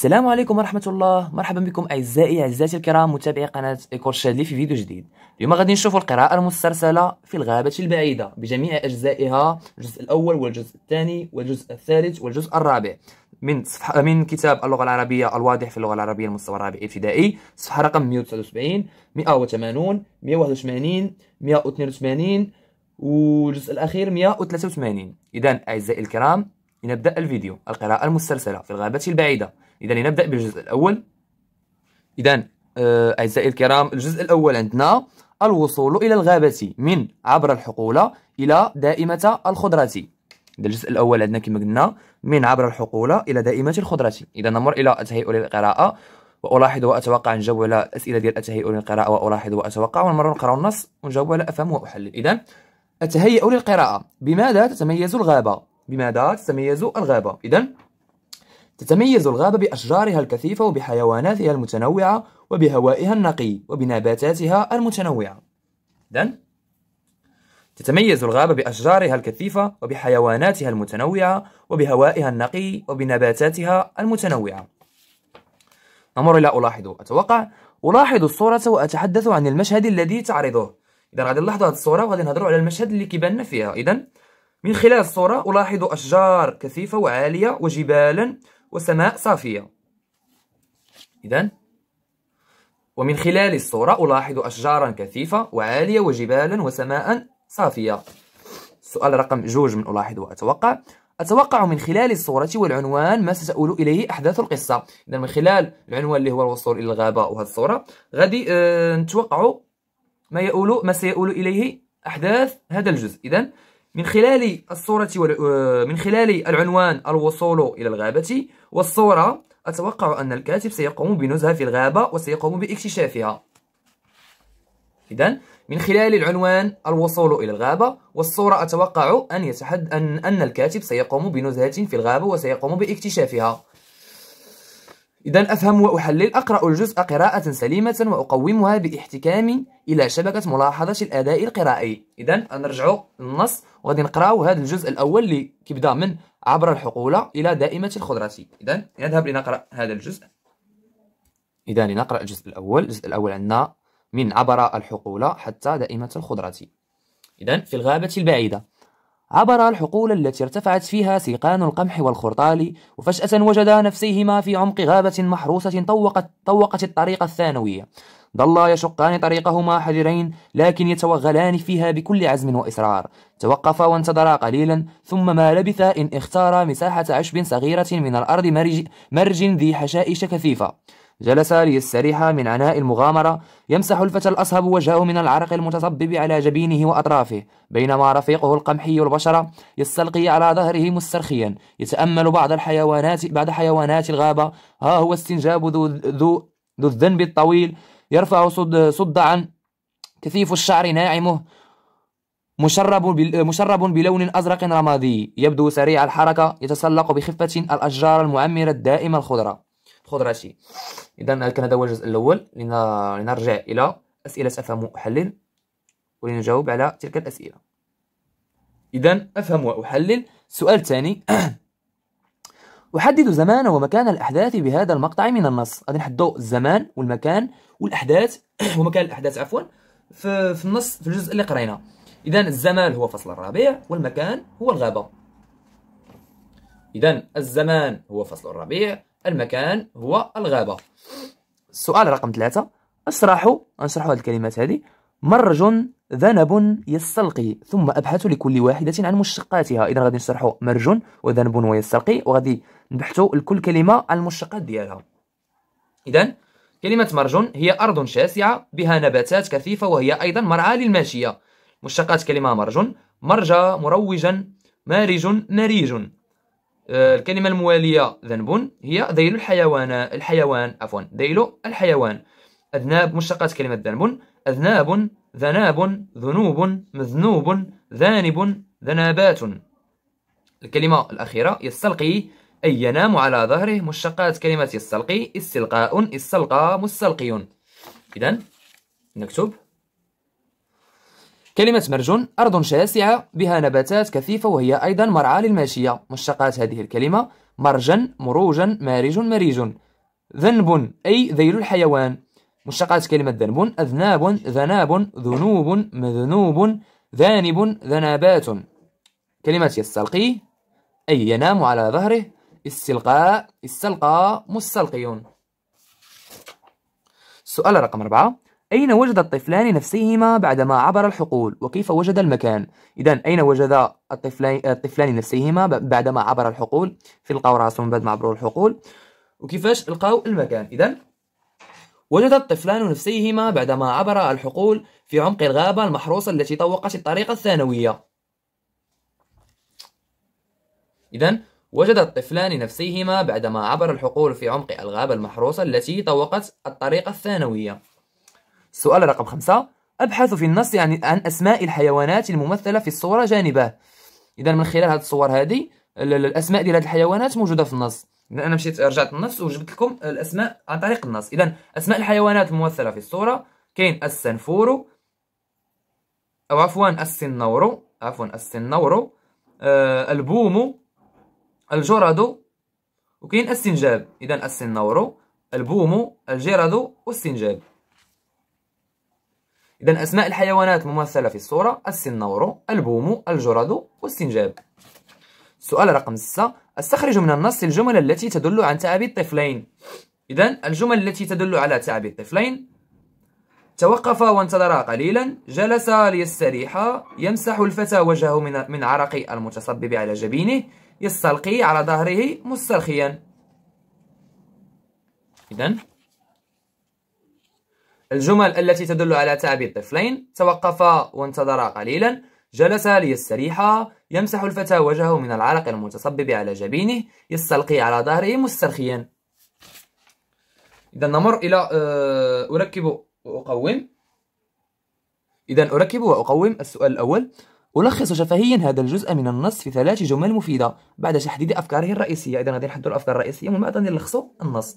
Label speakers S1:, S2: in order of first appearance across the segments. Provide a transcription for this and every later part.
S1: السلام عليكم ورحمة الله مرحبا بكم أعزائي أعزائي الكرام متابعي قناة إيكور شادلي في فيديو جديد اليوم غادي نشوفوا القراءة المسترسلة في الغابة البعيدة بجميع أجزائها الجزء الأول والجزء الثاني والجزء الثالث والجزء الرابع من صفحة من كتاب اللغة العربية الواضح في اللغة العربية المستوى الرابع ابتدائي صفحة رقم 179 180 181 182 والجزء الأخير 183 إذا أعزائي الكرام لنبدأ الفيديو القراءة المسترسلة في الغابة البعيدة إذا لنبدأ بالجزء الأول إذا آه، أعزائي الكرام الجزء الأول عندنا الوصول إلى الغابة من عبر الحقولة إلى دائمة الخضرة إذا الجزء الأول عندنا كما قلنا من عبر الحقولة إلى دائمة الخضرة إذا نمر إلى التهيؤ للقراءة وألاحظ وأتوقع نجاوب على الأسئلة ديال التهيؤ للقراءة وألاحظ وأتوقع ونمر نقرأ النص ونجاوب على أفهم وأحلل إذا التهيؤ للقراءة بماذا تتميز الغابة بماذا تتميز الغابة إذا تتميز الغابة بأشجارها الكثيفة وبحيواناتها المتنوعة وبهوائها النقي وبنباتاتها المتنوعة. إذن تتميز الغابة بأشجارها الكثيفة وبحيواناتها المتنوعة وبهوائها النقي وبنباتاتها المتنوعة. نمر إلى ألاحظ أتوقع ألاحظ الصورة وأتحدث عن المشهد الذي تعرضه. إذا غادي نلاحظ هذه الصورة وغادي نهضروا على المشهد اللي كيبان فيها. إذا من خلال الصورة ألاحظ أشجار كثيفة وعالية وجبالا وسماء صافية إذا ومن خلال الصورة ألاحظ أشجارا كثيفة وعالية وجبالا وسماء صافية سؤال رقم جوج من ألاحظ وأتوقع أتوقع من خلال الصورة والعنوان ما ستؤول إليه أحداث القصة إذا من خلال العنوان اللي هو الوصول إلى الغابة وهذه الصورة غادي أه نتوقع ما يؤول ما سيؤول إليه أحداث هذا الجزء إذا من خلال الصورة آه، من خلال العنوان الوصول إلى الغابة والصورة أتوقع أن الكاتب سيقوم بنزهة في الغابة وسيقوم باكتشافها إذا من خلال العنوان الوصول إلى الغابة والصورة أتوقع أن يتحد أن أن الكاتب سيقوم بنزهة في الغابة وسيقوم باكتشافها إذا أفهم وأحلل أقرأ الجزء قراءة سليمة وأقومها باحتكام إلى شبكة ملاحظة الأداء القرائي إذا نرجع للنص وغادي نقراو هذا الجزء الأول اللي كيبدا من عبر الحقولة إلى دائمة الخضرة إذا نذهب لنقرأ هذا الجزء إذا لنقرأ الجزء الأول الجزء الأول عندنا من عبر الحقولة حتى دائمة الخضرة إذا في الغابة البعيدة عبر الحقول التي ارتفعت فيها سيقان القمح والخرطال وفجأة وجدا نفسيهما في عمق غابة محروسة طوقت, طوقت الطريق الثانوية ظلا يشقان طريقهما حذرين لكن يتوغلان فيها بكل عزم وإصرار توقفا وانتظرا قليلا ثم ما لبثا إن اختارا مساحة عشب صغيرة من الأرض مرج, مرج ذي حشائش كثيفة جلس ليستريح من عناء المغامرة يمسح الفتى الأصهب وجهه من العرق المتصبب على جبينه وأطرافه بينما رفيقه القمحي البشرة يستلقي على ظهره مسترخيا يتأمل بعض الحيوانات بعد حيوانات الغابة ها هو استنجاب ذو, ذو, ذو الذنب الطويل يرفع صد صدعا كثيف الشعر ناعمه مشرب مشرب بلون ازرق رمادي يبدو سريع الحركه يتسلق بخفه الاشجار المعمره الدائمه الخضره خذ راشي اذا كان هذا هو الجزء الاول لنرجع الى اسئله افهم واحلل ولنجاوب على تلك الاسئله اذا افهم واحلل السؤال الثاني أحدد زمان ومكان الأحداث بهذا المقطع من النص غادي نحدو الزمان والمكان والأحداث ومكان الأحداث عفوا في, في النص في الجزء اللي قرينا إذا الزمان هو فصل الربيع والمكان هو الغابة إذا الزمان هو فصل الربيع المكان هو الغابة السؤال رقم ثلاثة اشرحوا نشرحوا هذه الكلمات هذه مرج ذنب يستلقي ثم ابحث لكل واحدة عن مشتقاتها اذا غادي نشرحوا مرج وذنب ويستلقي وغادي نبحثوا لكل كلمة عن المشتقات ديالها اذا كلمة مرج هي أرض شاسعة بها نباتات كثيفة وهي أيضا مرعى للماشية مشتقات كلمة مرج مرجى مروجا مارج مريج آه، الكلمة الموالية ذنب هي ذيل الحيوان الحيوان عفوا ذيل الحيوان أذناب مشتقات كلمة ذنب أذناب ذناب ذنوب مذنوب ذانب ذنابات الكلمة الأخيرة يستلقي أي ينام على ظهره مشتقات كلمة يستلقي استلقاء استلقى مستلقي إذا نكتب كلمة مرجون أرض شاسعة بها نباتات كثيفة وهي أيضا مرعى للماشية مشتقات هذه الكلمة مرجا مروجا مارج مريج ذنب أي ذيل الحيوان مشتقات كلمة ذنب أذناب ذناب ذنوب مذنوب ذانب ذنابات كلمة يستلقي أي ينام على ظهره استلقاء استلقى مستلقي السؤال رقم 4 أين وجد الطفلان نفسيهما بعدما عبر الحقول وكيف وجد المكان إذا أين وجد الطفلان, الطفلان نفسيهما بعدما عبر الحقول في لقاو راسهم بعد ما عبروا الحقول وكيفاش لقاو المكان إذا وجد الطفلان نفسيهما بعدما عبر الحقول في عمق الغابة المحروسة التي طوقت الطريق الثانوية إذا وجد الطفلان نفسيهما بعدما عبر الحقول في عمق الغابة المحروسة التي طوقت الطريق الثانوية السؤال رقم خمسة أبحث في النص عن, عن أسماء الحيوانات الممثلة في الصورة جانبه إذا من خلال هذه الصور هذه الأسماء ديال هذه الحيوانات موجودة في النص إذا أنا مشيت رجعت للنص وجبت لكم الأسماء عن طريق النص إذا أسماء الحيوانات الممثلة في الصورة كاين السنفور أو عفوا السنورو عفوا السنورو آه البومو الجرد وكاين السنجاب إذا السنورو البومو الجرد والسنجاب إذا أسماء الحيوانات ممثلة في الصورة السنورو، البوم، الجرد والسنجاب. سؤال رقم 6 استخرج من النص الجمل التي تدل عن تعب الطفلين. إذا الجمل التي تدل على تعب الطفلين توقف وانتظر قليلا جلس ليستريح يمسح الفتى وجهه من من عرق المتسبب على جبينه يستلقي على ظهره مسترخيا إذا الجمل التي تدل على تعب الطفلين توقف وانتظر قليلا جلس ليستريح يمسح الفتى وجهه من العرق المتصبب على جبينه يستلقي على ظهره مسترخيا إذا نمر إلى آه، أركب وأقوم إذا أركب وأقوم السؤال الأول ألخص شفهيا هذا الجزء من النص في ثلاث جمل مفيدة بعد تحديد أفكاره الرئيسية إذا غادي نحددوا الأفكار الرئيسية ومن بعد نلخصوا النص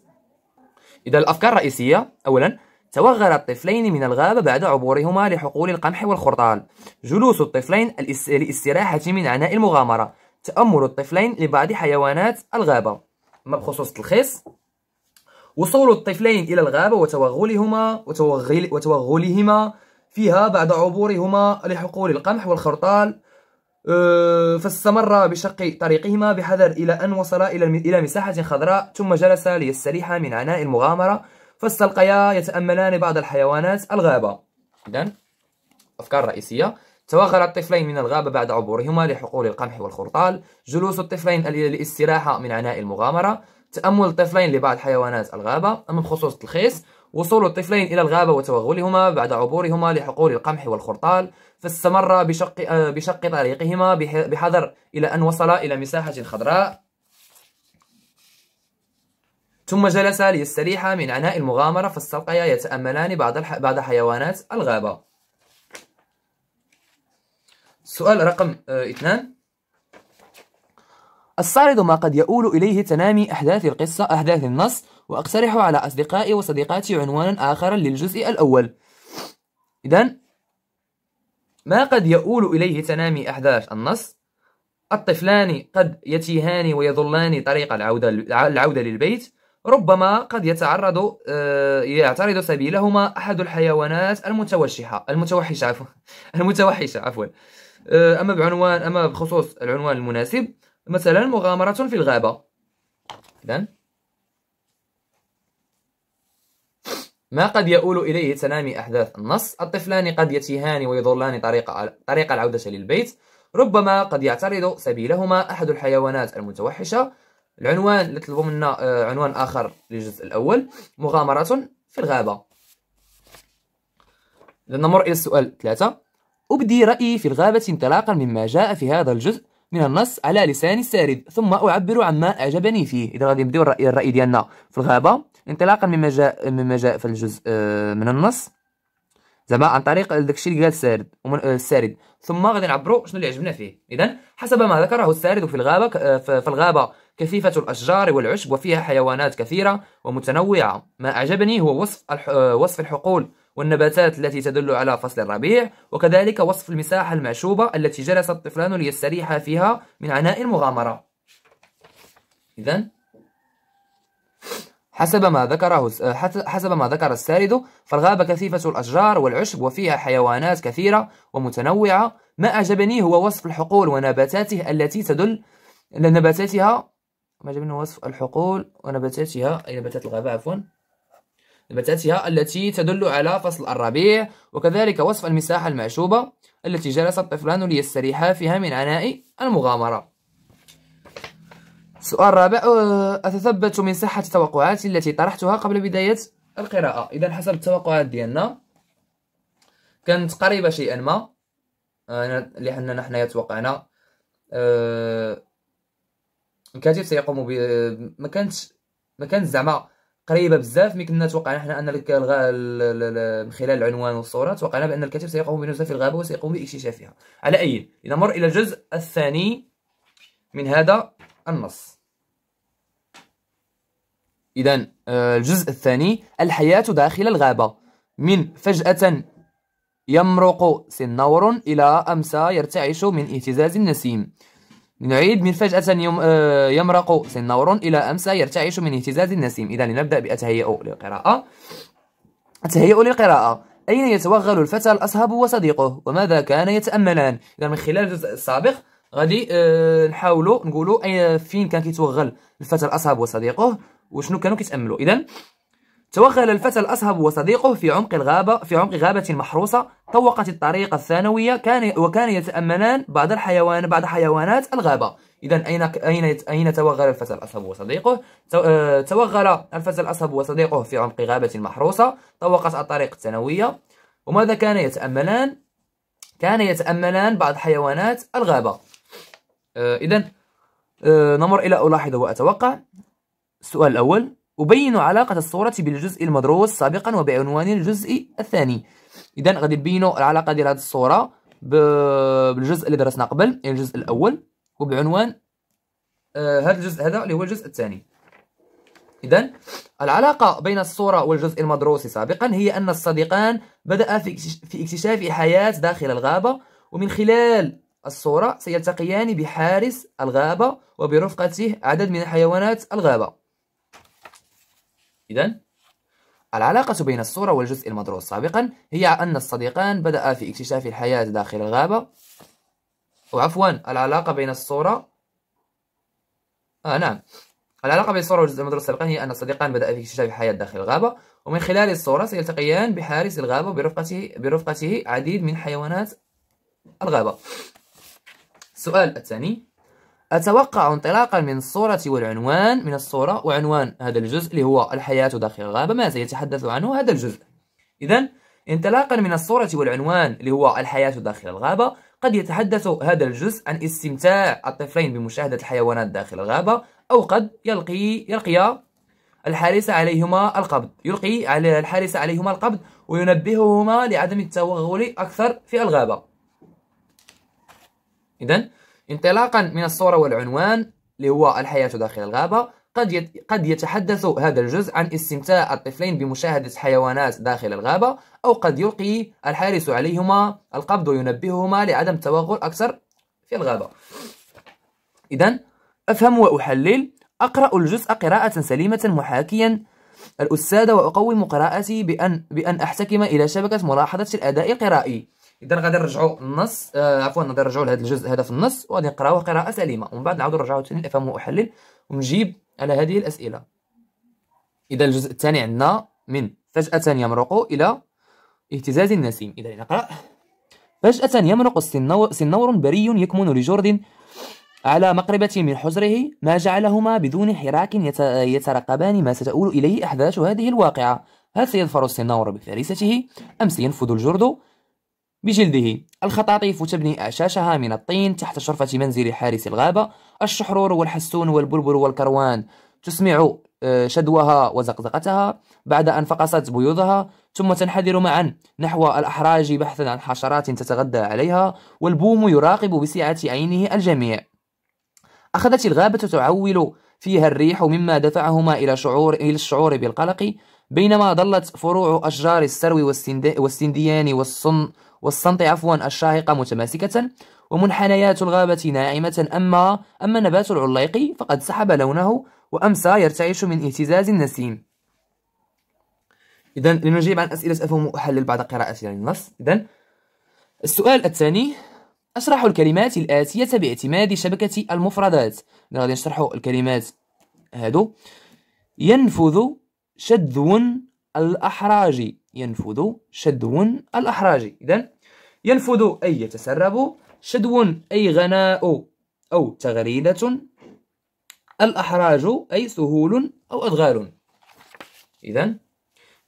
S1: إذا الأفكار الرئيسية أولا توغل الطفلين من الغابة بعد عبورهما لحقول القمح والخرطال جلوس الطفلين للاستراحة من عناء المغامرة تأمل الطفلين لبعض حيوانات الغابة ما بخصوص الخيص وصول الطفلين إلى الغابة وتوغلهما وتوغل وتوغلهما فيها بعد عبورهما لحقول القمح والخرطال أه، فاستمر بشق طريقهما بحذر إلى أن وصلا إلى مساحة خضراء ثم جلس ليستريح من عناء المغامرة فاستلقيا يتأملان بعض الحيوانات الغابة إذا أفكار رئيسية توغل الطفلين من الغابة بعد عبورهما لحقول القمح والخرطال جلوس الطفلين للاستراحة من عناء المغامرة تأمل الطفلين لبعض حيوانات الغابة أما بخصوص التلخيص وصول الطفلين إلى الغابة وتوغلهما بعد عبورهما لحقول القمح والخرطال فاستمر بشق, بشق طريقهما بحذر إلى أن وصل إلى مساحة خضراء ثم جلسا ليستريحا من عناء المغامرة فاستلقيا يتأملان بعض, الح... بعض حيوانات الغابة سؤال رقم آه، اثنان أستعرض ما قد يؤول إليه تنامي أحداث القصة أحداث النص وأقترح على أصدقائي وصديقاتي عنوانا آخر للجزء الأول إذا ما قد يؤول إليه تنامي أحداث النص الطفلان قد يتيهان ويضلان طريق العودة, العودة للبيت ربما قد يتعرض آه، يعترض سبيلهما أحد الحيوانات المتوشحة المتوحشة عفوا المتوحشة عفوا آه، أما بعنوان أما بخصوص العنوان المناسب مثلا مغامرة في الغابة اذا ما قد يؤول إليه تنامي أحداث النص الطفلان قد يتيهان ويضلان طريق طريق العودة للبيت ربما قد يعترض سبيلهما أحد الحيوانات المتوحشة العنوان اللي طلبوا منا آه، عنوان اخر للجزء الاول مغامره في الغابه لنمر الى السؤال ثلاثة ابدي رايي في الغابه انطلاقا مما جاء في هذا الجزء من النص على لسان السارد ثم اعبر عما اعجبني فيه اذا غادي نبداو الراي, الرأي ديالنا في الغابه انطلاقا مما جاء مما جاء في الجزء آه، من النص زعما عن طريق داكشي اللي قال السارد آه، السارد ثم غادي نعبروا شنو اللي عجبنا فيه اذا حسب ما ذكره السارد في الغابه في الغابه كثيفة الأشجار والعشب وفيها حيوانات كثيرة ومتنوعة ما أعجبني هو وصف, الح... آه، وصف الحقول والنباتات التي تدل على فصل الربيع وكذلك وصف المساحة المعشوبة التي جلس الطفلان ليستريح فيها من عناء المغامرة إذا حسب ما ذكره آه، حسب ما ذكر السارد فالغابة كثيفة الأشجار والعشب وفيها حيوانات كثيرة ومتنوعة ما أعجبني هو وصف الحقول ونباتاته التي تدل لنباتاتها ما منه وصف الحقول ونباتاتها أي نباتات الغابة عفوا نباتاتها التي تدل على فصل الربيع وكذلك وصف المساحة المعشوبة التي جلس الطفلان ليستريحا فيها من عناء المغامرة سؤال رابع آه، أتثبت من صحة توقعاتي التي طرحتها قبل بداية القراءة إذا حسب التوقعات ديالنا كانت قريبة شيئا ما آه، لأننا نحن يتوقعنا أه الكاتب سيقوم ب ما كانتش ما كانت زعما قريبه بزاف ملي كنا توقعنا حنا ان الغ... من خلال العنوان والصوره توقعنا بان الكاتب سيقوم بنزهه في الغابه وسيقوم باكتشافها على اي لنمر الى الجزء الثاني من هذا النص اذا آه، الجزء الثاني الحياه داخل الغابه من فجاه يمرق سنور الى امسى يرتعش من اهتزاز النسيم نعيد من فجأة يم... آه يمرق سنور إلى أمس يرتعش من اهتزاز النسيم إذا لنبدأ بأتهيأ للقراءة التهيأ للقراءة أين يتوغل الفتى الأصهب وصديقه وماذا كان يتأملان إذا من خلال الجزء السابق غادي آه نحاولوا نقولوا أين فين كان كيتوغل الفتى الأصهب وصديقه وشنو كانوا كيتأملوا إذا توغل الفتى الأصهب وصديقه في عمق الغابة في عمق غابة محروسة طوقت الطريق الثانوية كان وكان يتأملان بعض الحيوان بعض حيوانات الغابة إذا أين أين أين توغل الفتى الأصهب وصديقه؟ آه، توغل الفتى الأصهب وصديقه في عمق غابة محروسة طوقت الطريق الثانوية وماذا كان يتأملان؟ كان يتأملان بعض حيوانات الغابة آه، إذا آه، نمر إلى ألاحظ وأتوقع السؤال الأول أبين علاقة الصورة بالجزء المدروس سابقا وبعنوان الجزء الثاني إذا غادي نبينوا العلاقة ديال هذه الصورة بالجزء اللي درسنا قبل يعني الجزء الأول وبعنوان هذا آه، الجزء هذا اللي هو الجزء الثاني إذا العلاقة بين الصورة والجزء المدروس سابقا هي أن الصديقان بدأ في اكتشاف حياة داخل الغابة ومن خلال الصورة سيلتقيان بحارس الغابة وبرفقته عدد من حيوانات الغابة إذا العلاقة بين الصورة والجزء المدروس سابقا هي أن الصديقان بدأ في اكتشاف الحياة داخل الغابة وعفوا العلاقة بين الصورة آه نعم العلاقة بين الصورة والجزء المدروس سابقا هي أن الصديقان بدأ في اكتشاف الحياة داخل الغابة ومن خلال الصورة سيلتقيان بحارس الغابة برفقته برفقته عديد من حيوانات الغابة السؤال الثاني أتوقع انطلاقا من الصورة والعنوان من الصورة وعنوان هذا الجزء اللي هو الحياة داخل الغابة ما سيتحدث عنه هذا الجزء إذا انطلاقا من الصورة والعنوان اللي هو الحياة داخل الغابة قد يتحدث هذا الجزء عن استمتاع الطفلين بمشاهدة الحيوانات داخل الغابة أو قد يلقي يلقي الحارس عليهما القبض يلقي على الحارس عليهما القبض وينبههما لعدم التوغل أكثر في الغابة إذا انطلاقا من الصورة والعنوان اللي هو الحياة داخل الغابة قد قد يتحدث هذا الجزء عن استمتاع الطفلين بمشاهدة حيوانات داخل الغابة أو قد يلقي الحارس عليهما القبض وينبههما لعدم التوغل أكثر في الغابة إذا أفهم وأحلل أقرأ الجزء قراءة سليمة محاكيا الأستاذ وأقوم قراءتي بأن, بأن أحتكم إلى شبكة ملاحظة الأداء القرائي اذا غادي نرجعوا النص آه عفوا غادي نرجعوا لهذا الجزء هذا في النص وغادي نقراوه قراءه سليمه ومن بعد نعاودوا نرجعوا ثاني نفهموا واحلل ونجيب على هذه الاسئله اذا الجزء الثاني عندنا من فجاه يمرق الى اهتزاز النسيم اذا نقرا فجاه يمرق سنور بري يكمن لجرد على مقربة من حجره ما جعلهما بدون حراك يترقبان ما ستؤول إليه أحداث هذه الواقعة هل سيظفر السنور بفريسته أم سينفذ الجرد بجلده الخطاطيف تبني أعشاشها من الطين تحت شرفة منزل حارس الغابة الشحرور والحسون والبلبل والكروان تسمع آه، شدوها وزقزقتها بعد أن فقست بيوضها ثم تنحدر معا نحو الأحراج بحثا عن حشرات تتغذى عليها والبوم يراقب بسعة عينه الجميع أخذت الغابة تعول فيها الريح مما دفعهما إلى شعور إلى الشعور بالقلق بينما ظلت فروع أشجار السرو والسنديان والصن والصنط عفوا الشاهقة متماسكة ومنحنيات الغابة ناعمة أما أما نبات العليقي فقد سحب لونه وأمسى يرتعش من اهتزاز النسيم إذا لنجيب عن أسئلة أفهم وأحلل بعد قراءة للنص إذا السؤال الثاني أشرح الكلمات الآتية باعتماد شبكة المفردات غادي نشرح الكلمات هادو ينفذ شذو الأحراج ينفذ شذو الأحراج إذا ينفذ أي يتسرب شدو أي غناء أو تغريدة الأحراج أي سهول أو أدغال إذا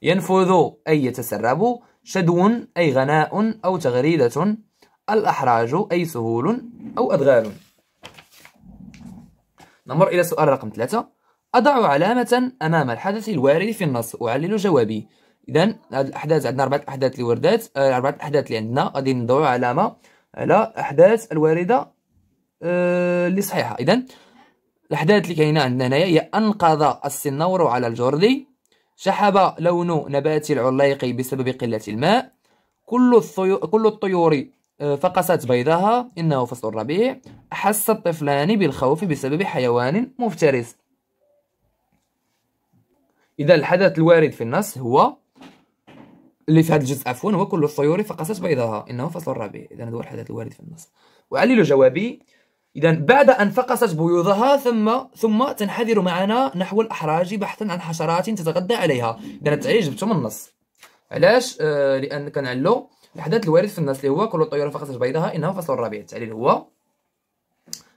S1: ينفذ أي يتسرب شدو أي غناء أو تغريدة الأحراج أي سهول أو أدغال نمر إلى سؤال رقم ثلاثة أضع علامة أمام الحدث الوارد في النص أعلل جوابي اذا هاد الاحداث عندنا اربعه الاحداث اللي وردات آه، اربعه الاحداث اللي عندنا غادي ندورو علامه على احداث الوارده آه، اللي صحيحه اذا الاحداث اللي كاينه عندنا هنايا هي انقذ السنور على الجردي شحب لون نبات العليق بسبب قله الماء كل الطيور كل الطيور آه، فقست بيضها انه فصل الربيع احس الطفلان بالخوف بسبب حيوان مفترس اذا الحدث الوارد في النص هو اللي في هذا الجزء عفوا هو كل الطيور فقست بيضها انه فصل الربيع اذا هو الحدث الوارد في النص وعلل جوابي اذا بعد ان فقست بيوضها ثم ثم تنحدر معنا نحو الاحراج بحثا عن حشرات تتغذى عليها اذا التعليل جبته من النص علاش آه لان كنعلو الحدث الوارد في النص اللي هو كل الطيور فقست بيضها انه فصل الربيع التعليل هو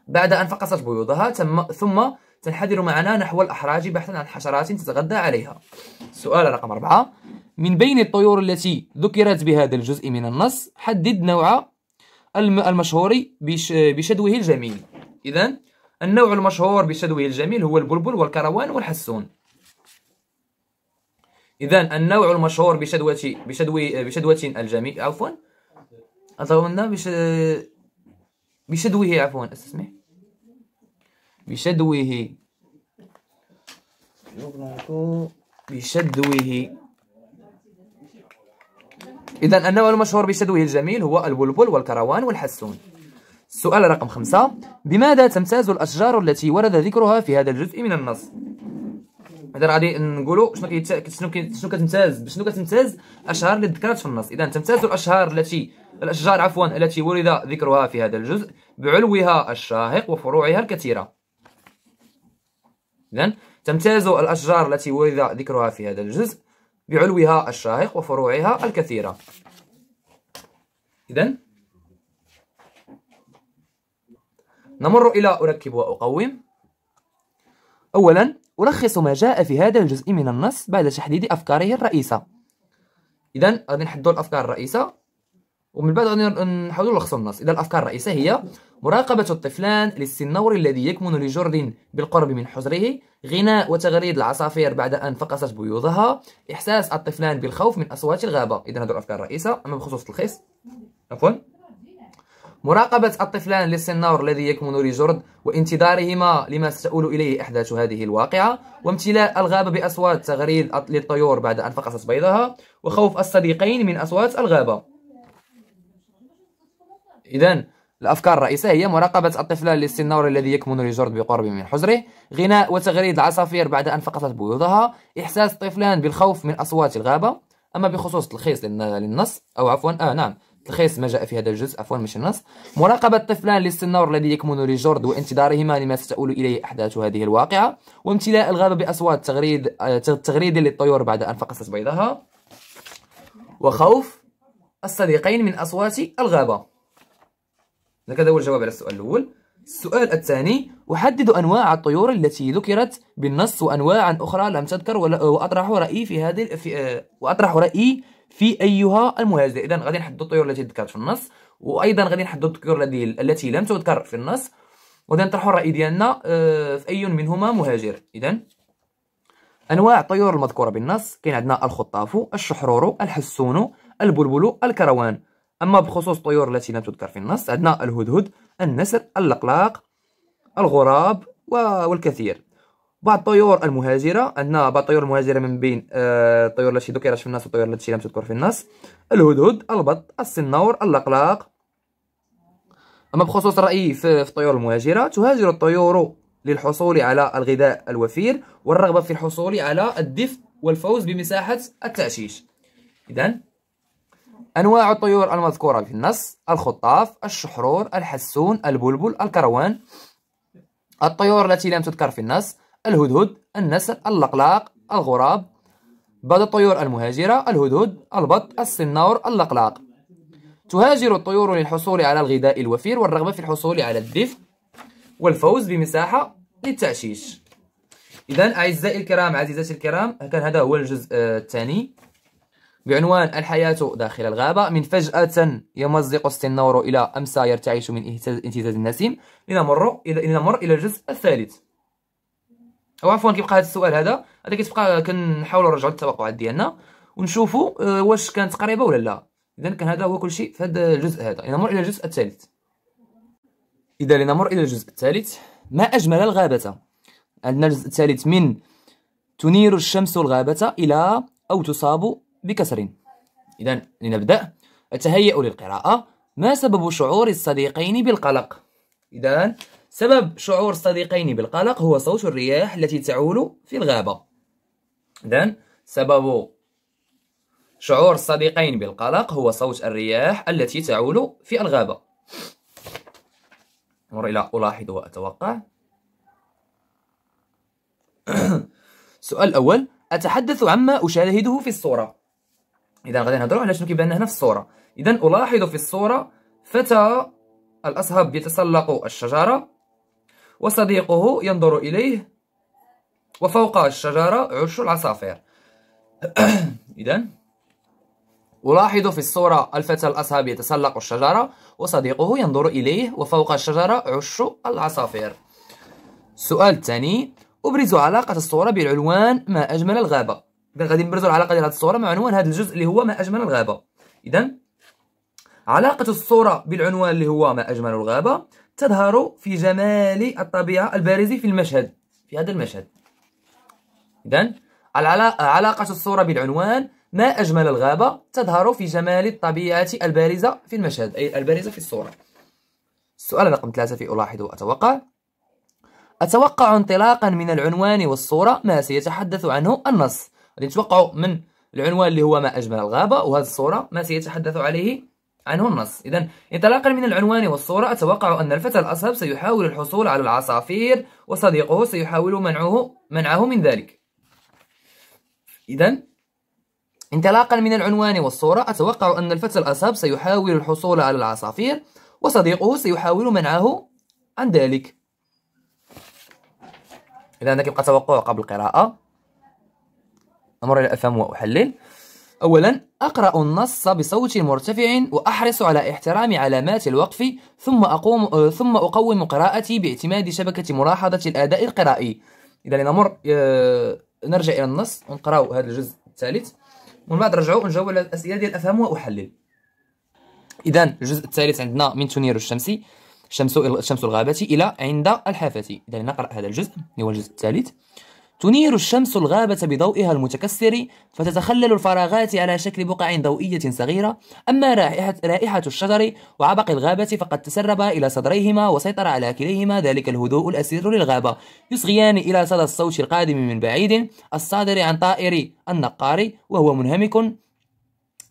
S1: بعد ان فقست بيوضها ثم ثم تنحدر معنا نحو الاحراج بحثا عن حشرات تتغذى عليها السؤال رقم أربعة من بين الطيور التي ذكرت بهذا الجزء من النص حدد نوع المشهور بشدوه الجميل إذا النوع المشهور بشدوه الجميل هو البلبل والكروان والحسون إذا النوع المشهور بشدوة بشدوة بشدوة الجميل عفوا أظن بش بشدوه عفوا استسمح بشدوه بشدوه إذا النوع المشهور بشدوه الجميل هو البلبل والكروان والحسون سؤال رقم خمسة بماذا تمتاز الأشجار التي ورد ذكرها في هذا الجزء من النص إذا غادي نقولوا شنو شنو شنو كتمتاز بشنو كتمتاز الأشجار اللي ذكرت في النص إذا تمتاز الأشجار التي الأشجار عفوا التي ورد ذكرها في هذا الجزء بعلوها الشاهق وفروعها الكثيرة إذا تمتاز الأشجار التي ورد ذكرها في هذا الجزء بعلوها الشاهق وفروعها الكثيرة إذا نمر إلى أركب وأقوم أولا ألخص ما جاء في هذا الجزء من النص بعد تحديد أفكاره الرئيسة إذا غادي نحددوا الأفكار الرئيسة ومن بعد غادي نحاولوا نلخصوا النص إذا الأفكار الرئيسة هي مراقبة الطفلان للسنور الذي يكمن لجرد بالقرب من حجره غناء وتغريد العصافير بعد أن فقست بيوضها إحساس الطفلان بالخوف من أصوات الغابة إذا هذه الأفكار الرئيسة أما بخصوص الخيس عفوا مراقبة الطفلان للسنور الذي يكمن لجرد وانتظارهما لما ستؤول إليه أحداث هذه الواقعة وامتلاء الغابة بأصوات تغريد للطيور بعد أن فقست بيضها وخوف الصديقين من أصوات الغابة إذا الأفكار الرئيسة هي مراقبة الطفل للسنور الذي يكمن لجورد بقرب من حجره غناء وتغريد العصافير بعد أن فقدت بيوضها إحساس الطفلان بالخوف من أصوات الغابة أما بخصوص تلخيص للنص أو عفوا آه نعم تلخيص ما جاء في هذا الجزء عفوا مش النص مراقبة الطفلان للسنور الذي يكمن لجورد وانتظارهما لما ستؤول إليه أحداث هذه الواقعة وامتلاء الغابة بأصوات تغريد آه، تغريد للطيور بعد أن فقدت بيضها وخوف الصديقين من أصوات الغابة هذا هو الجواب على السؤال الأول السؤال الثاني أحدد أنواع الطيور التي ذكرت بالنص وأنواعا أخرى لم تذكر وأطرح رأيي في هذه في وأطرح رأيي في أيها المهاجر إذا غادي نحدد الطيور التي ذكرت في النص وأيضا غادي نحدد الطيور التي لم تذكر في النص وغادي نطرح الرأي ديالنا آه، في أي منهما مهاجر إذا أنواع الطيور المذكورة بالنص كاين عندنا الخطاف الشحرور الحسون البلبل الكروان أما بخصوص الطيور التي لم تذكر في النص عندنا الهدهد النسر اللقلاق الغراب والكثير بعض الطيور المهاجرة عندنا بعض الطيور المهاجرة من بين آه، الطيور التي ذكرت في النص والطيور التي لم تذكر في النص الهدهد البط السنور اللقلاق أما بخصوص رأيي في الطيور المهاجرة تهاجر الطيور للحصول على الغذاء الوفير والرغبة في الحصول على الدفء والفوز بمساحة التعشيش إذا أنواع الطيور المذكورة في النص الخطاف الشحرور الحسون البلبل الكروان الطيور التي لم تذكر في النص الهدهد النسر اللقلاق الغراب بعض الطيور المهاجرة الهدهد البط الصنور اللقلاق تهاجر الطيور للحصول على الغذاء الوفير والرغبة في الحصول على الدفء والفوز بمساحة للتعشيش إذا أعزائي الكرام عزيزاتي الكرام كان هذا هو الجزء الثاني بعنوان الحياة داخل الغابة من فجأة يمزق السنور إلى أمسى يرتعش من اهتزاز النسيم لنمر إلى لنمر إلى الجزء الثالث أو عفوا كيبقى هذا السؤال هذا هذا كتبقى كنحاولوا نرجعوا للتوقعات ديالنا ونشوفوا آه، واش كانت قريبة ولا لا إذا كان هذا هو كل شيء في هذا الجزء هذا لنمر إلى الجزء الثالث إذا لنمر إلى الجزء الثالث ما أجمل الغابة عندنا الجزء الثالث من تنير الشمس الغابة إلى أو تصاب بكسر إذا لنبدأ أتهيأ للقراءة ما سبب شعور الصديقين بالقلق؟ إذا سبب شعور الصديقين بالقلق هو صوت الرياح التي تعول في الغابة إذا سبب شعور الصديقين بالقلق هو صوت الرياح التي تعول في الغابة أمر إلى ألاحظ وأتوقع السؤال الأول أتحدث عما أشاهده في الصورة اذا غادي نهضروا على شنو كيبان هنا في الصوره اذا الاحظ في الصوره فتى الاصهب يتسلق الشجره وصديقه ينظر اليه وفوق الشجره عش العصافير اذا ألاحظ في الصورة الفتى الأصهب يتسلق الشجرة وصديقه ينظر إليه وفوق الشجرة عش العصافير السؤال الثاني أبرز علاقة الصورة بالعنوان ما أجمل الغابة اذا غادي نبرزوا العلاقه ديال هذه الصوره مع عنوان هذا الجزء اللي هو ما اجمل الغابه اذا علاقه الصوره بالعنوان اللي هو ما اجمل الغابه تظهر في جمال الطبيعه البارز في المشهد في هذا المشهد اذا علاقه الصوره بالعنوان ما اجمل الغابه تظهر في جمال الطبيعه البارزه في المشهد اي البارزه في الصوره السؤال رقم ثلاثة في ألاحظ وأتوقع أتوقع انطلاقا من العنوان والصورة ما سيتحدث عنه النص غادي نتوقعوا من العنوان اللي هو ما أجمل الغابة وهذه الصورة ما سيتحدث عليه عنه النص إذا انطلاقا من العنوان والصورة أتوقع أن الفتى الأصهب سيحاول الحصول على العصافير وصديقه سيحاول منعه منعه من ذلك إذا انطلاقا من العنوان والصورة أتوقع أن الفتى الأصهب سيحاول الحصول على العصافير وصديقه سيحاول منعه عن ذلك إذا هذا يبقى توقع قبل القراءة أمر إلى أفهم وأحلل أولا أقرأ النص بصوت مرتفع وأحرص على احترام علامات الوقف ثم أقوم ثم أقوم قراءتي باعتماد شبكة ملاحظة الأداء القرائي إذا لنمر آه، نرجع إلى النص ونقرأ هذا الجزء الثالث ومن بعد نرجعوا نجاوب على الأسئلة ديال أفهم وأحلل إذا الجزء الثالث عندنا من تنير الشمسي شمس الشمس الغابة إلى عند الحافة إذا لنقرأ هذا الجزء اللي هو الجزء الثالث تنير الشمس الغابة بضوئها المتكسر فتتخلل الفراغات على شكل بقع ضوئية صغيرة أما رائحة, رائحة الشجر وعبق الغابة فقد تسرب إلى صدريهما وسيطر على كليهما ذلك الهدوء الأسير للغابة يصغيان إلى صدى الصوت القادم من بعيد الصادر عن طائر النقار وهو منهمك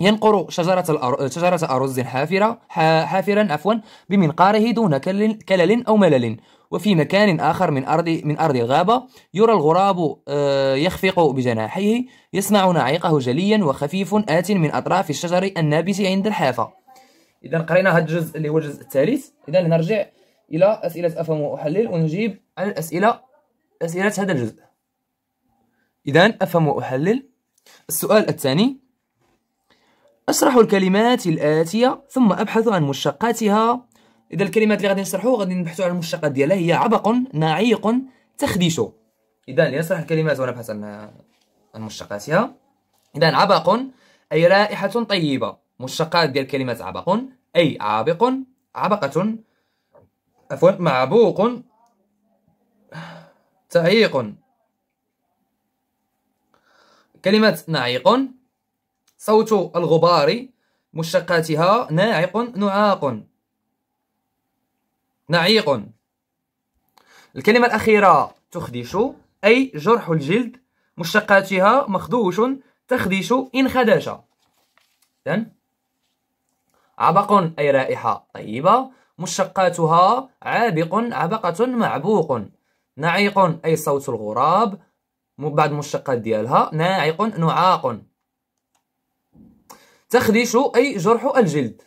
S1: ينقر شجرة شجرة أرز حافرة حافرا عفوا بمنقاره دون كلل أو ملل وفي مكان آخر من أرض من أرض الغابة يرى الغراب آه، يخفق بجناحيه يسمع نعيقه جليا وخفيف آت من أطراف الشجر النابت عند الحافة إذا قرينا هذا الجزء اللي هو الجزء الثالث إذا نرجع إلى أسئلة أفهم وأحلل ونجيب عن الأسئلة أسئلة هذا الجزء إذا أفهم وأحلل السؤال الثاني أشرح الكلمات الآتية ثم أبحث عن مشتقاتها إذا الكلمات اللي غادي نشرحو غادي نبحثو على المشتقات ديالها هي عبق نعيق تخديش إذا لنشرح الكلمات ونبحث عن عن مشتقاتها إذا عبق أي رائحة طيبة مشتقات ديال كلمة عبق أي عابق عبقة عفوا معبوق تعيق كلمة نعيق صوت الغبار مشتقاتها ناعق نعاق نعيق الكلمة الأخيرة تخدش أي جرح الجلد مشتقاتها مخدوش تخدش إن خدش إذن عبق أي رائحة طيبة مشتقاتها عابق عبقة معبوق نعيق أي صوت الغراب بعد مشتقات ديالها ناعق نعاق تخدش أي جرح الجلد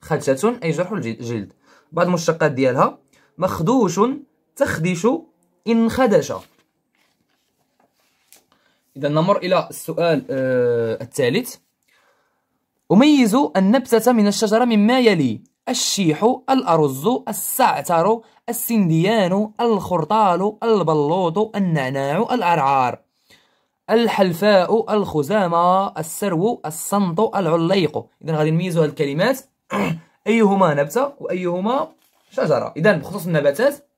S1: خدشة أي جرح الجلد بعض المشتقات ديالها مخدوش تخدش انخدش إذا نمر إلى السؤال آه الثالث أميز النبتة من الشجرة مما يلي الشيح الأرز السعتر السنديان الخرطال البلوط النعناع الأرعار الحلفاء الخزامى السرو الصنط العليق اذا غادي نميزوا هذه الكلمات ايهما نبته وايهما شجره اذا بخصوص النباتات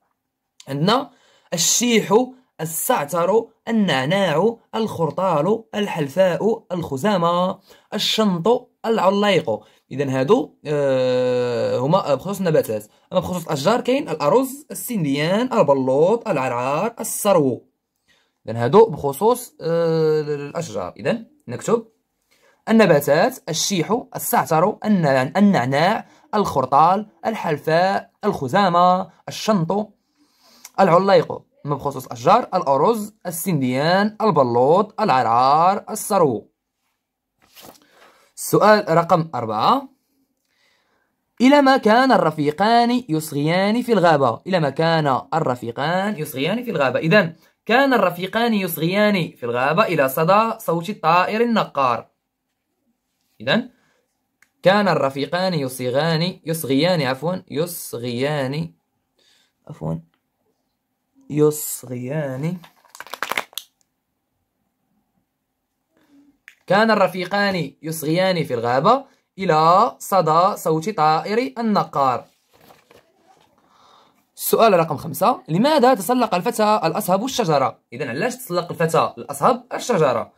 S1: عندنا الشيح السعتر النعناع الخرطال الحلفاء الخزامى الشنط العليق اذا هادو آه هما بخصوص النباتات اما بخصوص الاشجار كاين الارز السنديان البلوط العرعار السرو إذا هادو بخصوص آه، الأشجار إذا نكتب النباتات الشيح السعتر النعناع الخرطال الحلفاء الخزامة الشنط العليق ما بخصوص أشجار الأرز السنديان البلوط العرعار السرو السؤال رقم أربعة إلى ما كان الرفيقان يصغيان في الغابة إلى ما كان الرفيقان يصغيان في الغابة إذا كان الرفيقان يصغيان في الغابة إلى صدى صوت الطائر النقار إذا كان الرفيقان يصغيان يصغيان عفوا يصغيان عفوا يصغيان كان الرفيقان يصغيان في الغابة إلى صدى صوت طائر النقار السؤال رقم خمسة لماذا تسلق الفتى الأصهب الشجرة؟ إذا علاش تسلق الفتى الأصهب الشجرة؟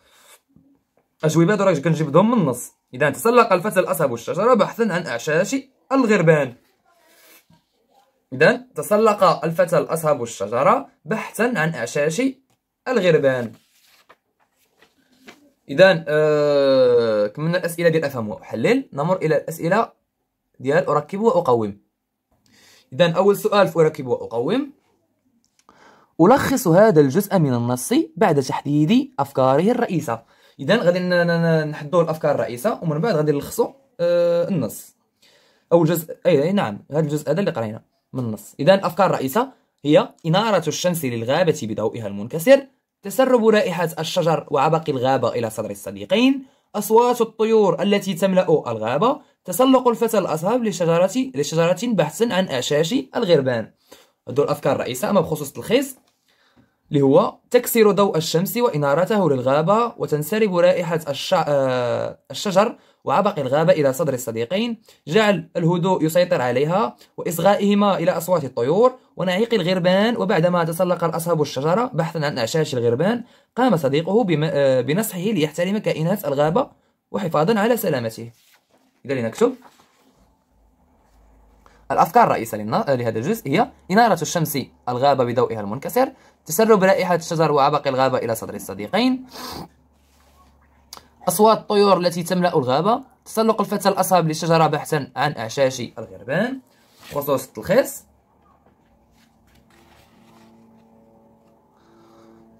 S1: أجوبة راك كنجبدهم من النص إذا تسلق الفتى الأصهب الشجرة بحثا عن أعشاش الغربان إذا تسلق الفتى الأصهب الشجرة بحثا عن أعشاش الغربان إذا آه كملنا الأسئلة ديال أفهم وأحلل نمر إلى الأسئلة ديال أركب وأقوم إذا أول سؤال في وأقوم ألخص هذا الجزء من النص بعد تحديد أفكاره الرئيسة إذا غادي نحدو الأفكار الرئيسة ومن بعد غادي نلخصو آه النص أو جزء أي نعم هذا الجزء هذا اللي قرينا من النص إذا الأفكار الرئيسة هي إنارة الشمس للغابة بضوئها المنكسر تسرب رائحة الشجر وعبق الغابة إلى صدر الصديقين أصوات الطيور التي تملأ الغابة تسلق الفتى الأصهب لشجرة لشجرة بحثا عن أعشاش الغربان هذو الأفكار الرئيسة أما بخصوص تلخيص اللي هو تكسر ضوء الشمس وإنارته للغابة وتنسرب رائحة الشع... آه، الشجر وعبق الغابة إلى صدر الصديقين جعل الهدوء يسيطر عليها وإصغائهما إلى أصوات الطيور ونعيق الغربان وبعدما تسلق الأصهب الشجرة بحثا عن أعشاش الغربان قام صديقه بم... آه، بنصحه ليحترم كائنات الغابة وحفاظا على سلامته إذا لنكتب الأفكار الرئيسة لهذا الجزء هي إنارة الشمس الغابة بضوئها المنكسر تسرب رائحة الشجر وعبق الغابة إلى صدر الصديقين أصوات الطيور التي تملأ الغابة تسلق الفتى الأصاب للشجرة بحثا عن أعشاش الغربان خصوص التلخيص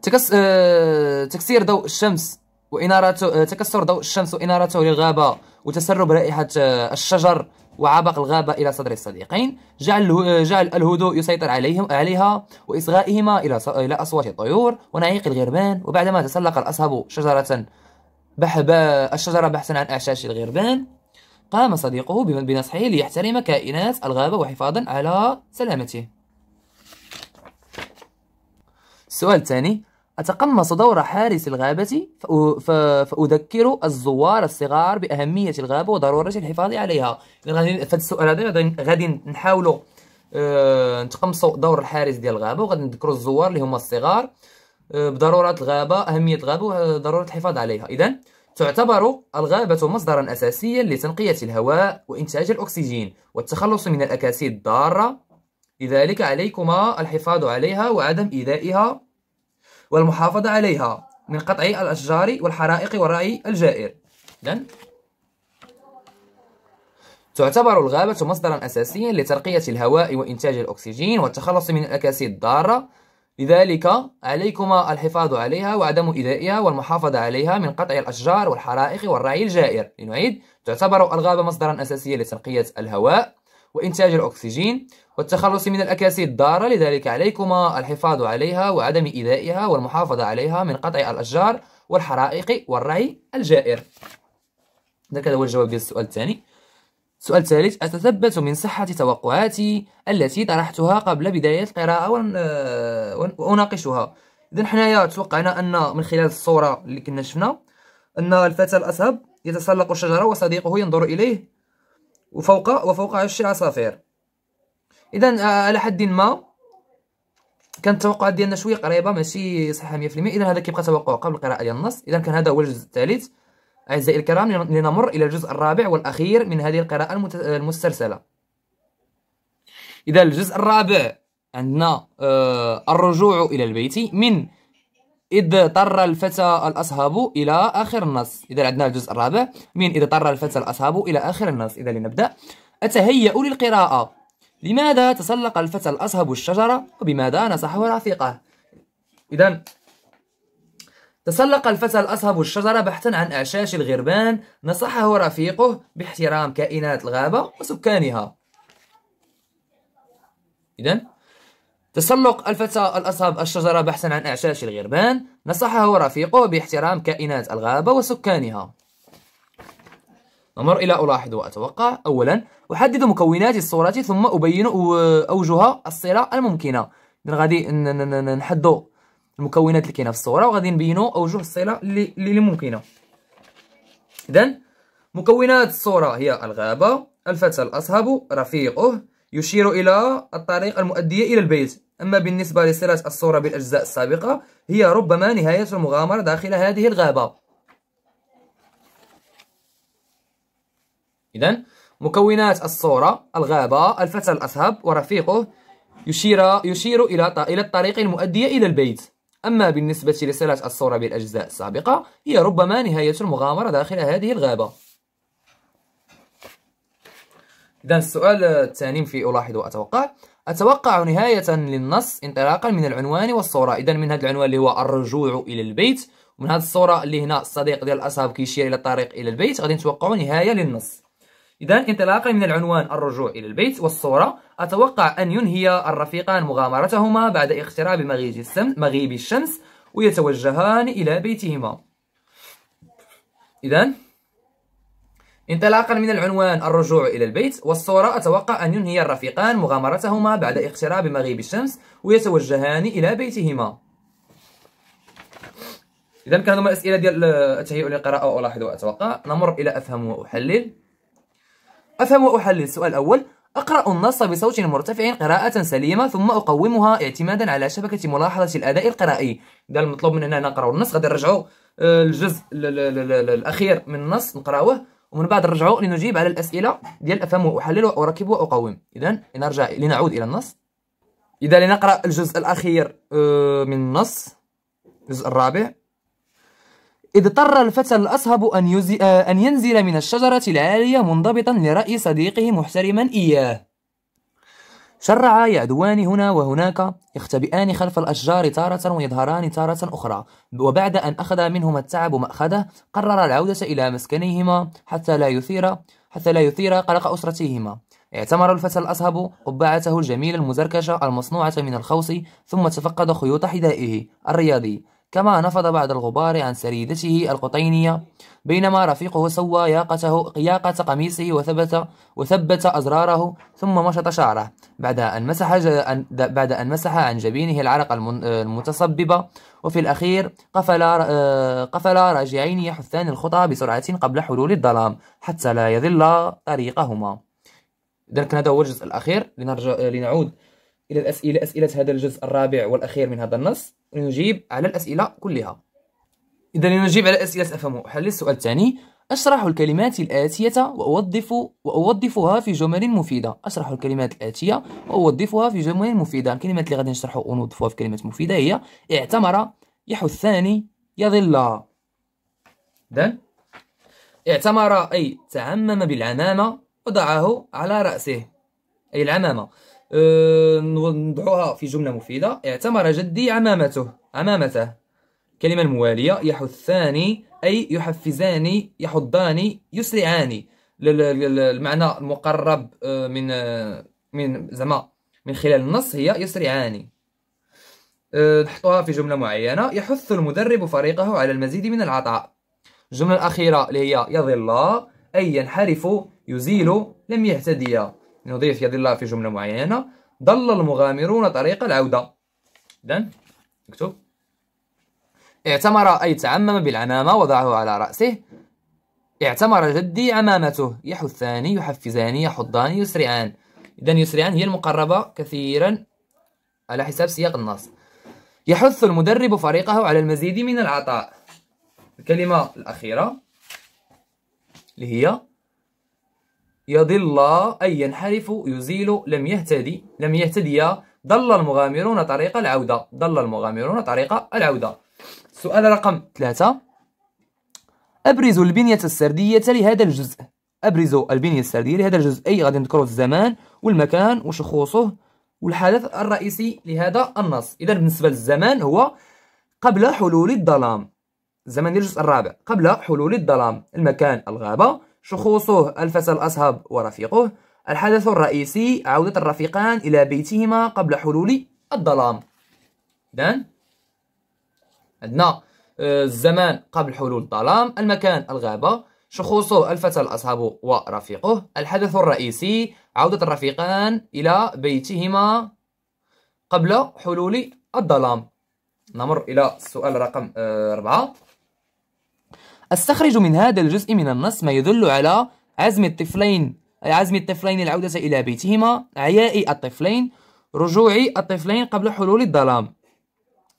S1: تكس... آه، تكسير ضوء الشمس وإنارته آه، تكسر ضوء الشمس وإنارته للغابة وتسرب رائحة آه، الشجر وعبق الغابة إلى صدر الصديقين جعل, آه، جعل الهدوء يسيطر عليهم عليها وإصغائهما إلى إلى أصوات الطيور ونعيق الغربان وبعدما تسلق الأصهب شجرة بحب الشجرة بحثا عن أعشاش الغربان قام صديقه بنصحه ليحترم كائنات الغابة وحفاظا على سلامته السؤال الثاني أتقمص دور حارس الغابة فأذكر الزوار الصغار بأهمية الغابة وضرورة الحفاظ عليها غادي في السؤال هذا غادي نحاولوا أه نتقمصوا دور الحارس ديال الغابة وغادي نذكروا الزوار اللي هما الصغار آه، بضرورة الغابة أهمية الغابة وضرورة الحفاظ عليها إذا تعتبر الغابة مصدرا أساسيا لتنقية الهواء وإنتاج الأكسجين والتخلص من الأكاسيد الضارة لذلك عليكما الحفاظ عليها وعدم إيذائها والمحافظة عليها من قطع الأشجار والحرائق والرأي الجائر إذن تعتبر الغابة مصدرا أساسيا لترقية الهواء وإنتاج الأكسجين والتخلص من الأكاسيد الضارة لذلك عليكما الحفاظ عليها وعدم إيذائها والمحافظة عليها من قطع الأشجار والحرائق والرعي الجائر لنعيد تعتبر الغابة مصدرا أساسيا لترقية الهواء وإنتاج الأكسجين والتخلص من الأكاسيد الضارة لذلك عليكما الحفاظ عليها وعدم إيذائها والمحافظة عليها من قطع الأشجار والحرائق والرعي الجائر ذلك هو الجواب للسؤال الثاني السؤال ثالث أتثبت من صحة توقعاتي التي طرحتها قبل بداية القراءة آه، وأناقشها إذن حنايا توقعنا أن من خلال الصورة اللي كنا شفنا أن الفتى الأصهب يتسلق الشجرة وصديقه ينظر إليه وفوق وفوق عشر عصافير اذا آه، على حد ما كان التوقعات ديالنا شويه قريبه ماشي صحيحه 100% اذا هذا كيبقى توقع قبل القراءه ديال النص اذا كان هذا هو الجزء الثالث اعزائي الكرام لنمر الى الجزء الرابع والاخير من هذه القراءه المت... المسترسله اذا الجزء الرابع عندنا آه، الرجوع الى البيت من إذ اضطر الفتى الأصهاب إلى آخر النص إذا عندنا الجزء الرابع من إذا اضطر الفتى الأصهاب إلى آخر النص إذا لنبدأ أتهيأ للقراءة لماذا تسلق الفتى الأصهب الشجرة وبماذا نصحه رفيقه إذا تسلق الفتى الأصهب الشجرة بحثا عن أعشاش الغربان نصحه رفيقه باحترام كائنات الغابة وسكانها إذا تسلق الفتى الأصاب الشجرة بحثا عن أعشاش الغربان نصحه رفيقه باحترام كائنات الغابة وسكانها نمر إلى ألاحظ وأتوقع أولا أحدد مكونات الصورة ثم أبين أوجه الصلة الممكنة إذن غادي نحدو المكونات اللي كاينه في الصورة وغادي نبينو أوجه الصلة اللي, اللي ممكنة إذن مكونات الصورة هي الغابة الفتى الأصهب رفيقه يشير إلى الطريق المؤدية إلى البيت أما بالنسبة لصلة الصورة بالأجزاء السابقة هي ربما نهاية المغامرة داخل هذه الغابة إذا مكونات الصورة الغابة الفتى الأصهب ورفيقه يشير, يشير إلى إلى الطريق المؤدية إلى البيت أما بالنسبة لصلة الصورة بالأجزاء السابقة هي ربما نهاية المغامرة داخل هذه الغابة إذا السؤال الثاني في ألاحظ وأتوقع أتوقع نهاية للنص انطلاقا من العنوان والصورة إذا من هذا العنوان اللي هو الرجوع إلى البيت ومن هذه الصورة اللي هنا الصديق ديال الأصحاب كيشير إلى الطريق إلى البيت غادي نتوقعوا نهاية للنص إذا انطلاقا من العنوان الرجوع إلى البيت والصورة أتوقع أن ينهي الرفيقان مغامرتهما بعد اقتراب مغيب الشمس ويتوجهان إلى بيتهما إذا انطلاقا من العنوان الرجوع إلى البيت والصورة أتوقع أن ينهي الرفيقان مغامرتهما بعد اقتراب مغيب الشمس ويتوجهان إلى بيتهما إذا كان هما الأسئلة ديال التهيئ للقراءة وألاحظ وأتوقع نمر إلى أفهم وأحلل أفهم وأحلل السؤال الأول أقرأ النص بصوت مرتفع قراءة سليمة ثم أقومها اعتمادا على شبكة ملاحظة الأداء القرائي اذا المطلوب مننا نقرأ النص غادي نرجعوا آه، الجزء الأخير من النص نقرأوه ومن بعد نرجعوا لنجيب على الأسئلة ديال أفهم وأحلل وأركب وأقوم إذا لنرجع لنعود إلى النص إذا لنقرأ الجزء الأخير آه، من النص الجزء الرابع إذ اضطر الفتى الأصهب أن, آه، أن ينزل من الشجرة العالية منضبطا لرأي صديقه محترما إياه شرعا يعدوان هنا وهناك يختبئان خلف الأشجار تارة ويظهران تارة أخرى وبعد أن أخذ منهما التعب مأخذه قرر العودة إلى مسكنيهما حتى لا يثير حتى لا يثير قلق أسرتيهما اعتمر الفتى الأصهب قبعته الجميلة المزركشة المصنوعة من الخوص ثم تفقد خيوط حذائه الرياضي كما نفض بعد الغبار عن سريدته القطينية بينما رفيقه سوى ياقته ياقة قميصه وثبت وثبت أزراره ثم مشط شعره بعد أن مسح بعد أن مسح عن جبينه العرق المتصبب وفي الأخير قفل آه، قفل راجعين يحثان الخطى بسرعة قبل حلول الظلام حتى لا يضل طريقهما إذا كان هذا هو الجزء الأخير لنرجع لنعود إلى الأسئلة أسئلة هذا الجزء الرابع والأخير من هذا النص لنجيب على الأسئلة كلها إذا لنجيب على أسئلة افهم حل السؤال الثاني أشرح الكلمات الآتية وأوظف وأوظفها في جمل مفيدة أشرح الكلمات الآتية وأوظفها في جمل مفيدة الكلمات اللي غادي نشرحها ونوظفها في كلمات مفيدة هي اعتمر يحثاني يظل إذا اعتمر أي تعمم بالعمامة وضعه على رأسه أي العمامة أه، نضعوها في جملة مفيدة اعتمر جدي عمامته عمامته كلمة الموالية يحثان أي يحفزان يحضان يسرعان المعنى المقرب أه، من أه، من زعما من خلال النص هي يسرعان نحطها في جملة معينة يحث المدرب فريقه على المزيد من العطاء الجملة الأخيرة اللي هي يظل أي ينحرف يزيل لم يهتدي نضيف يد الله في جملة معينة ضل المغامرون طريق العودة إذا نكتب اعتمر أي تعمم بالعمامة وضعه على رأسه اعتمر جدي عمامته يحثاني يحفزاني يحضان يسرعان إذا يسرعان هي المقربة كثيرا على حساب سياق النص يحث المدرب فريقه على المزيد من العطاء الكلمة الأخيرة اللي هي يضل أي ينحرف يزيل لم يهتدي لم يهتدي ضل المغامرون طريق العودة ضل المغامرون طريق العودة سؤال رقم ثلاثة أبرز البنية السردية لهذا الجزء أبرز البنية السردية لهذا الجزء أي غادي نذكروا الزمان والمكان وشخوصه والحدث الرئيسي لهذا النص إذا بالنسبة للزمان هو قبل حلول الظلام الزمان الجزء الرابع قبل حلول الظلام المكان الغابة شخوصه الفتى الأصهب ورفيقه الحدث الرئيسي عودة الرفيقان إلى بيتهما قبل حلول الظلام دان عندنا آه، الزمان قبل حلول الظلام المكان الغابة شخوصه الفتى الأصهب ورفيقه الحدث الرئيسي عودة الرفيقان إلى بيتهما قبل حلول الظلام نمر إلى السؤال رقم آه، أربعة استخرج من هذا الجزء من النص ما يدل على عزم الطفلين عزم الطفلين العودة إلى بيتهما عياء الطفلين رجوع الطفلين قبل حلول الظلام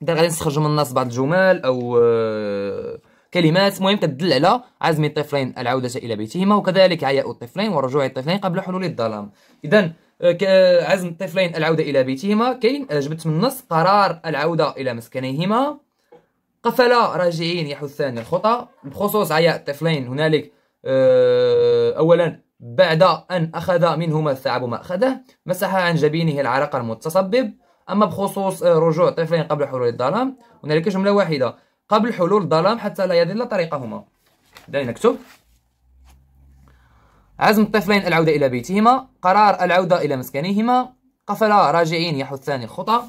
S1: إذا غادي نستخرجوا من النص بعض الجمل أو آه، كلمات مهم تدل على عزم الطفلين العودة إلى بيتهما وكذلك عياء الطفلين ورجوع الطفلين قبل حلول الظلام إذا آه، آه، عزم الطفلين العودة إلى بيتهما كاين جبت من النص قرار العودة إلى مسكنيهما قفلا راجعين يحثان الخطى بخصوص عياء الطفلين هنالك آه، أولا بعد أن أخذ منهما الثعب ما أخذه مسح عن جبينه العرق المتسبب أما بخصوص آه، رجوع الطفلين قبل حلول الظلام هنالك جملة واحدة قبل حلول الظلام حتى لا يضل طريقهما دعني نكتب عزم الطفلين العودة إلى بيتهما قرار العودة إلى مسكنهما قفلا راجعين يحثان الخطى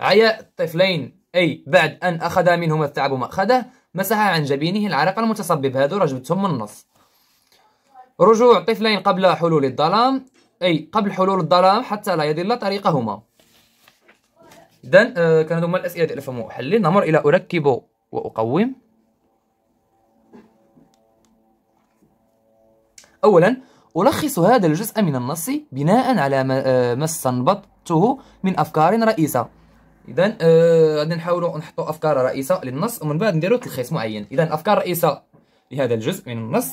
S1: عياء الطفلين أي بعد أن أخذ منهما الثعب مأخذه مسح عن جبينه العرق المتسبب هذا رجبتهم من النص رجوع طفلين قبل حلول الظلام أي قبل حلول الظلام حتى لا يضل طريقهما إذا آه، كانت هما الأسئلة ديال ألفهم أحلل نمر إلى أركب وأقوم أولا ألخص هذا الجزء من النص بناء على ما استنبطته آه، من أفكار رئيسة اذا آه، غادي آه نحاولوا نحطوا افكار رئيسه للنص ومن بعد نديروا تلخيص معين اذا افكار رئيسه لهذا الجزء من النص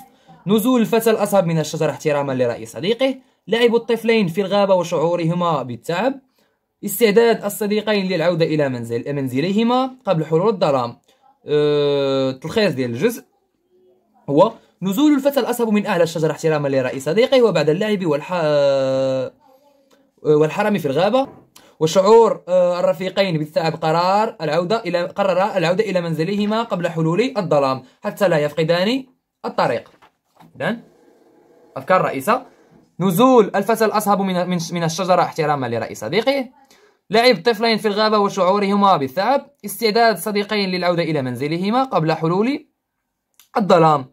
S1: نزول الفتى الاصاب من الشجره احتراما لراي صديقه لعب الطفلين في الغابه وشعورهما بالتعب استعداد الصديقين للعوده الى منزل منزلهما قبل حلول الظلام أه... تلخيص ديال الجزء هو نزول الفتى الأصب من أعلى الشجرة احتراما لرأي صديقه وبعد اللعب والح... آه، والحرم في الغابة وشعور آه، الرفيقين بالثعب قرار العودة إلى قرر العودة إلى منزلهما قبل حلول الظلام حتى لا يفقدان الطريق إذن أفكار رئيسة نزول الفتى الأصهب من من الشجرة احتراما لرأي صديقه لعب طفلين في الغابة وشعورهما بالثعب استعداد صديقين للعودة إلى منزلهما قبل حلول الظلام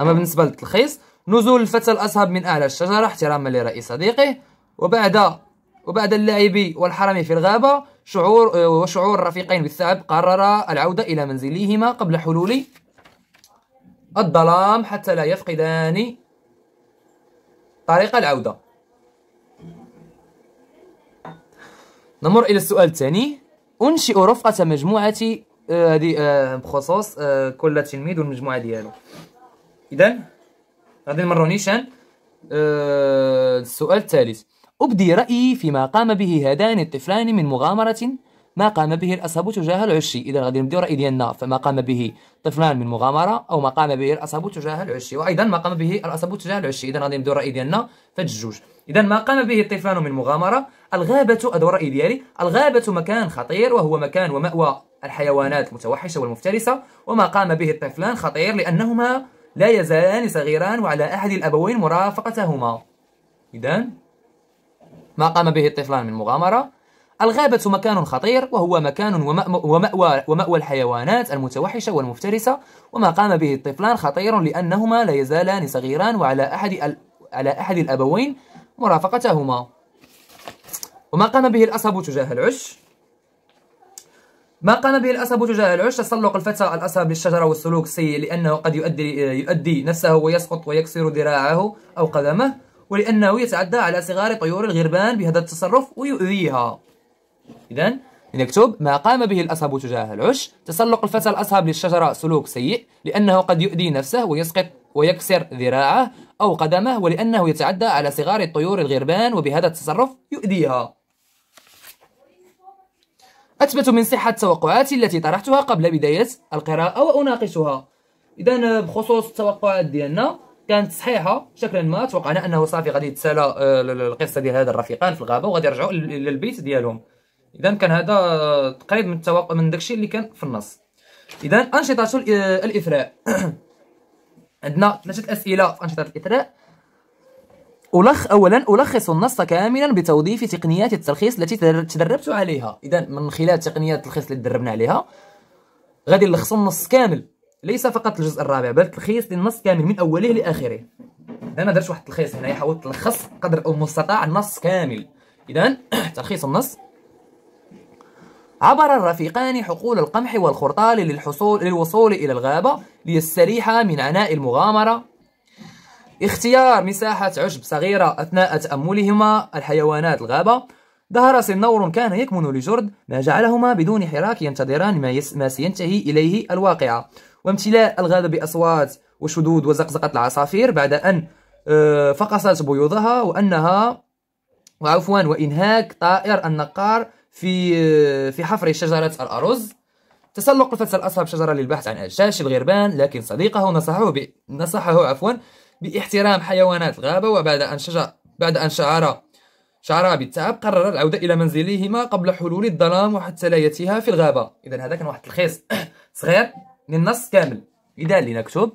S1: أما بالنسبة للتلخيص نزول الفتى الأصهب من أعلى الشجرة احتراما لرئيس صديقه وبعد وبعد اللعب والحرم في الغابة شعور وشعور الرفيقين بالثعب قررا العودة إلى منزليهما قبل حلول الظلام حتى لا يفقدان طريق العودة نمر إلى السؤال الثاني أنشئ رفقة مجموعتي آه، هذه آه، بخصوص آه، كل تلميذ والمجموعة ديالو اذا غادي نمرو نيشان أه السؤال الثالث أبدي رأيي فيما قام به هذان الطفلان من مغامرة ما قام به الأصحاب تجاه العشي إذا غادي نبداو رأي ديالنا فما قام به طفلان من مغامرة أو ما قام به الأصحاب تجاه العشي وأيضا ما قام به الأصحاب تجاه العشي إذا غادي نبداو رأي ديالنا فهاد الجوج إذا ما قام به الطفلان من مغامرة الغابة هذا رأي ديالي الغابة مكان خطير وهو مكان ومأوى الحيوانات المتوحشة والمفترسة وما قام به الطفلان خطير لأنهما لا يزالان صغيران وعلى أحد الأبوين مرافقتهما إذا ما قام به الطفلان من مغامرة الغابة مكان خطير وهو مكان ومأوى, ومأوى الحيوانات المتوحشة والمفترسة وما قام به الطفلان خطير لأنهما لا يزالان صغيران وعلى أحد على أحد الأبوين مرافقتهما وما قام به الأصب تجاه العش ما قام به الاسب تجاه العش تسلق الفتى الاسب للشجره والسلوك السيء لأنه قد يؤدي, يؤدي نفسه ويسقط ويكسر ذراعه أو قدمه ولأنه يتعدى على صغار طيور الغربان بهذا التصرف ويؤذيها إذا لنكتب ما قام به الاسب تجاه العش تسلق الفتى الاسب للشجرة سلوك سيء لأنه قد يؤذي نفسه ويسقط ويكسر ذراعه أو قدمه ولأنه يتعدى على صغار الطيور الغربان وبهذا التصرف يؤذيها أثبت من صحة توقعاتي التي طرحتها قبل بداية القراءة وأناقشها إذا بخصوص التوقعات ديالنا كانت صحيحه بشكل ما توقعنا انه صافي غادي يتسالى آه، القصه ديال هذا الرفيقان في الغابه وغادي يرجعوا للبيت ديالهم اذا كان هذا تقريب من التوقع من داكشي اللي كان في النص اذا انشطه آه، الاثراء عندنا ثلاثه اسئله في انشطه الاثراء ألخ أولا ألخص النص كاملا بتوظيف تقنيات التلخيص التي تدربت عليها إذا من خلال تقنيات التلخيص اللي تدربنا عليها غادي نلخص النص كامل ليس فقط الجزء الرابع بل تلخيص للنص كامل من أوله لآخره إذا أنا درت واحد التلخيص هنايا حاولت نلخص قدر المستطاع النص كامل إذا تلخيص النص عبر الرفيقان حقول القمح والخرطال للحصول للوصول إلى الغابة ليستريحا من عناء المغامرة اختيار مساحة عشب صغيرة أثناء تأملهما الحيوانات الغابة ظهر صنور كان يكمن لجرد ما جعلهما بدون حراك ينتظران ما, يس ما سينتهي إليه الواقعة وامتلاء الغابة بأصوات وشدود وزقزقة العصافير بعد أن آه، فقصت بيوضها وأنها وعفوا وإنهاك طائر النقار في آه، في حفر شجرة الأرز تسلق الفتى الأصهب شجرة للبحث عن أجساس الغربان لكن صديقه نصحه ب... نصحه عفوا باحترام حيوانات الغابة وبعد أن شجع بعد أن شعر شعر بالتعب قرر العودة إلى منزليهما قبل حلول الظلام وحتى وحتليتها في الغابة إذا هذا كان واحد تلخيص صغير للنص كامل إذا لنكتب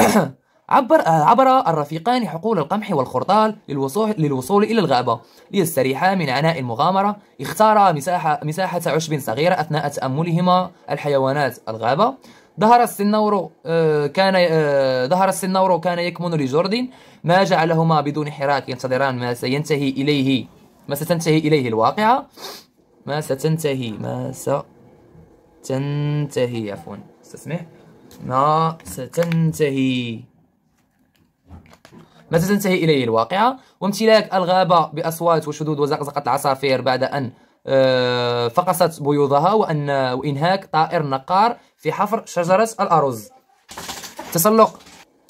S1: عبر عبر الرفيقان حقول القمح والخرطال للوصول للوصول الى الغابه ليستريحا من عناء المغامره اختارا مساحه مساحه عشب صغيره اثناء تاملهما الحيوانات الغابه ظهر السناورو آه، كان آه، ظهر السنور كان يكمن لجوردين ما جعلهما بدون حراك ينتظران ما سينتهي إليه ما ستنتهي إليه الواقعة ما ستنتهي ما ستنتهي عفوا استسمح ما ستنتهي ما ستنتهي إليه الواقعة وامتلاك الغابة بأصوات وشدود وزقزقة العصافير بعد أن آه، فقست بيوضها وأن وإنهاك طائر نقار في حفر شجرة الأرز تسلق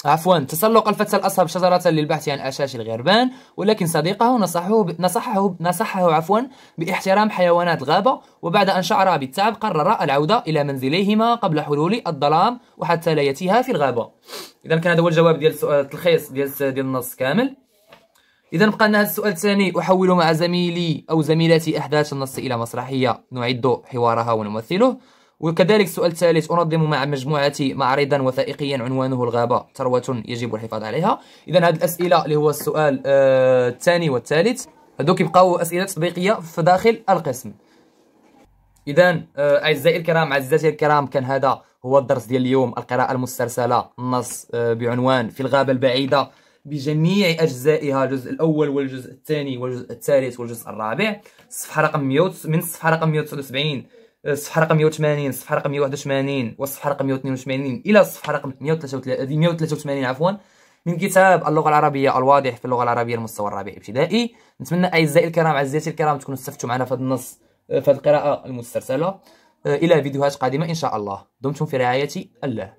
S1: عفوا تسلق الفتى الأصهب شجرة للبحث عن أشاش الغربان ولكن صديقه نصحه ب... نصحه ب... نصحه عفوا باحترام حيوانات الغابة وبعد أن شعر بالتعب قرر العودة إلى منزليهما قبل حلول الظلام وحتى لا يتيها في الغابة إذا كان هذا هو الجواب ديال السؤال التلخيص ديال ديال النص كامل إذا بقى لنا هذا السؤال الثاني أحول مع زميلي أو زميلتي أحداث النص إلى مسرحية نعد حوارها ونمثله وكذلك سؤال ثالث أنظم مع مجموعتي معرضا وثائقيا عنوانه الغابة ثروة يجب الحفاظ عليها إذا هذه الأسئلة اللي هو السؤال آه، الثاني والثالث هذو كيبقاو أسئلة تطبيقية في داخل القسم إذا آه، أعزائي الكرام عزيزاتي الكرام كان هذا هو الدرس ديال اليوم القراءة المسترسلة النص آه، بعنوان في الغابة البعيدة بجميع أجزائها الجزء الأول والجزء الثاني والجزء الثالث والجزء الرابع الصفحة رقم 100 من الصفحة رقم 179 الصفحه رقم 180 الصفحه رقم 181 والصفحه رقم 182 الى الصفحه رقم 183 183 عفوا من كتاب اللغه العربيه الواضح في اللغه العربيه المستوى الرابع ابتدائي نتمنى اعزائي الكرام اعزائي الكرام تكونوا استفدتوا معنا في هذا النص في هذه القراءه المسترسله الى فيديوهات قادمه ان شاء الله دمتم في رعايه الله